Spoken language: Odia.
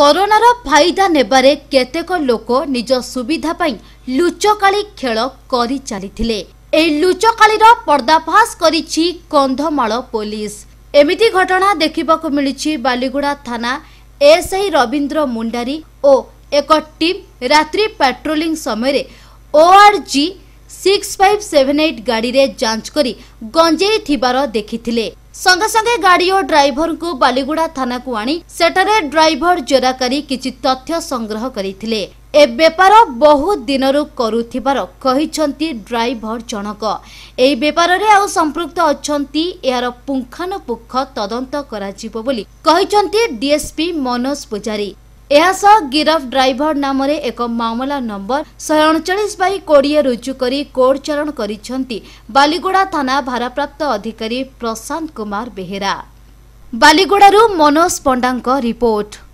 କରୋନାର ଫାଇଦା ନେବାରେ କେତେକ ଲୋକ ନିଜ ସୁବିଧା ପାଇଁ ଲୁଚକାଳି ଖେଳ କରି ଚାଲିଥିଲେ ଏହି ଲୁଚକାଳିର ପର୍ଦ୍ଦାଫାସ କରିଛି କନ୍ଧମାଳ ପୋଲିସ ଏମିତି ଘଟଣା ଦେଖିବାକୁ ମିଳିଛି ବାଲିଗୁଡ଼ା ଥାନା ଏସ୍ଆଇ ରବୀନ୍ଦ୍ର ମୁଣ୍ଡାରୀ ଓ ଏକ ଟିମ୍ ରାତ୍ରି ପାଟ୍ରୋଲିଂ ସମୟରେ ORG six five seven eight ଗାଡ଼ିରେ ଯାଞ୍ଚ କରି ଗଞ୍ଜେଇ ଥିବାର ଦେଖିଥିଲେ ସଙ୍ଗେ ସଙ୍ଗେ ଗାଡ଼ି ଓ ଡ୍ରାଇଭରଙ୍କୁ ବାଲିଗୁଡ଼ା ଥାନାକୁ ଆଣି ସେଠାରେ ଡ୍ରାଇଭର ଜେରାକାରୀ କିଛି ତଥ୍ୟ ସଂଗ୍ରହ କରିଥିଲେ ଏ ବେପାର ବହୁ ଦିନରୁ କରୁଥିବାର କହିଛନ୍ତି ଡ୍ରାଇଭର ଜଣକ ଏହି ବେପାରରେ ଆଉ ସମ୍ପୃକ୍ତ ଅଛନ୍ତି ଏହାର ପୁଙ୍ଖାନୁପୁଙ୍ଖ ତଦନ୍ତ କରାଯିବ ବୋଲି କହିଛନ୍ତି ଡିଏସ୍ପି ମନୋଜ ପୂଜାରୀ ଏହାସହ ଗିରଫ ଡ୍ରାଇଭର ନାମରେ ଏକ ମାମଲା ନମ୍ବର ଶହେ ଅଣଚାଳିଶ ବାଇ କୋଡ଼ିଏ ରୁଜୁ କରି କୋର୍ଟ ଚାରଣ କରିଛନ୍ତି ବାଲିଗୁଡ଼ା ଥାନା ଭାରପ୍ରାପ୍ତ ଅଧିକାରୀ ପ୍ରଶାନ୍ତ କୁମାର ବେହେରା ବାଲିଗୁଡ଼ାରୁ ମନୋଜ ପଣ୍ଡାଙ୍କ ରିପୋର୍ଟ